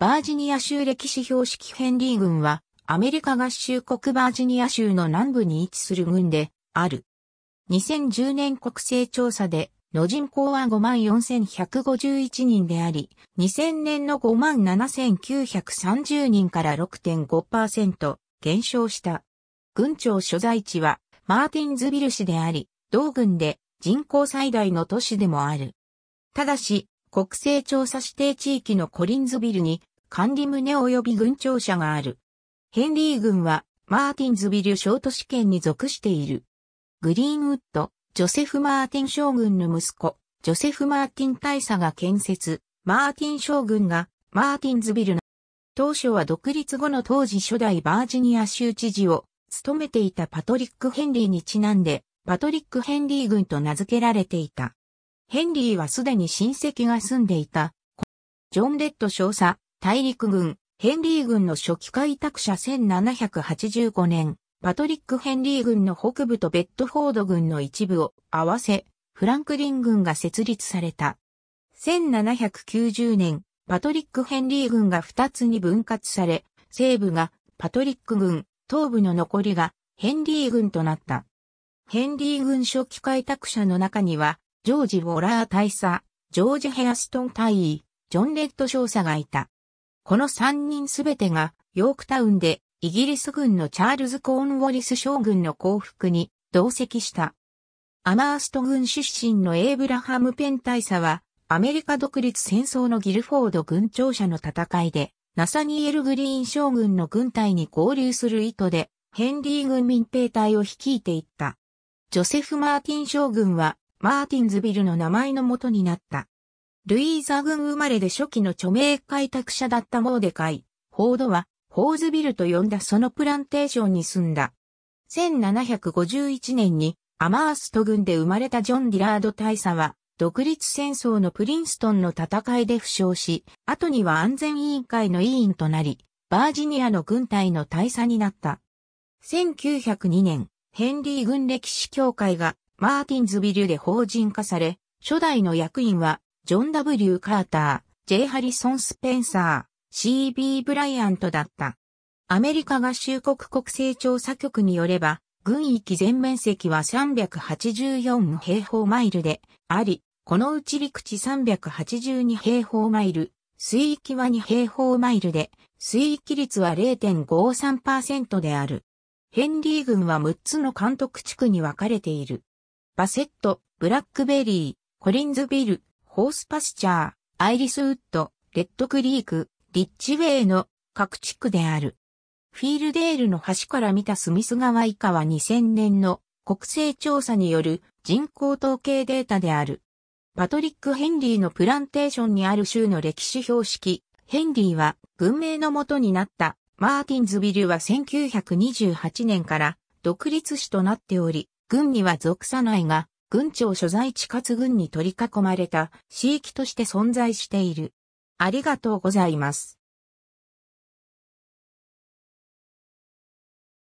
バージニア州歴史標識ヘンリー軍は、アメリカ合衆国バージニア州の南部に位置する軍である。2010年国勢調査で、の人口は54,151人であり、2000年の57,930人から6.5%減少した。軍庁所在地はマーティンズビル市であり、同軍で人口最大の都市でもある。ただし、国勢調査指定地域のコリンズビルに管理棟及び軍庁舎がある。ヘンリー軍はマーティンズビル小都市圏に属している。グリーンウッド、ジョセフ・マーティン将軍の息子、ジョセフ・マーティン大佐が建設、マーティン将軍がマーティンズビルの当初は独立後の当時初代バージニア州知事を務めていたパトリック・ヘンリーにちなんで、パトリック・ヘンリー軍と名付けられていた。ヘンリーはすでに親戚が住んでいた。ジョン・レッド少佐、大陸軍、ヘンリー軍の初期開拓者1785年、パトリック・ヘンリー軍の北部とベッドフォード軍の一部を合わせ、フランクリン軍が設立された。1790年、パトリック・ヘンリー軍が2つに分割され、西部がパトリック軍、東部の残りがヘンリー軍となった。ヘンリー軍初期開拓者の中には、ジョージ・ウォラー大佐、ジョージ・ヘアストン大尉、ジョン・レッド少佐がいた。この三人すべてが、ヨークタウンで、イギリス軍のチャールズ・コーンウォリス将軍の降伏に同席した。アマースト軍出身のエイブラハム・ペン大佐は、アメリカ独立戦争のギルフォード軍庁舎の戦いで、ナサニエル・グリーン将軍の軍隊に合流する意図で、ヘンリー軍民兵隊を率いていった。ジョセフ・マーティン将軍は、マーティンズビルの名前のもとになった。ルイーザ軍生まれで初期の著名開拓者だったモーデカイ、フォードは、ホーズビルと呼んだそのプランテーションに住んだ。1751年にアマースト軍で生まれたジョン・ディラード大佐は、独立戦争のプリンストンの戦いで負傷し、後には安全委員会の委員となり、バージニアの軍隊の大佐になった。1902年、ヘンリー軍歴史協会がマーティンズビルで法人化され、初代の役員は、ジョン・ W・ カーター、J・ ハリソン・スペンサー、C.B. ブライアントだった。アメリカ合衆国国勢調査局によれば、軍域全面積は384平方マイルであり、このうち陸地382平方マイル、水域は2平方マイルで、水域率は0.53%である。ヘンリー軍は6つの監督地区に分かれている。バセット、ブラックベリー、コリンズビル、ホースパスチャー、アイリスウッド、レッドクリーク、リッチウェイの各地区である。フィールデールの橋から見たスミス川以下は2000年の国勢調査による人口統計データである。パトリック・ヘンリーのプランテーションにある州の歴史標識、ヘンリーは文明のもとになったマーティンズビルは1928年から独立市となっており、軍には属さないが、軍庁所在地かつ軍に取り囲まれた地域として存在している。ありがとうございます。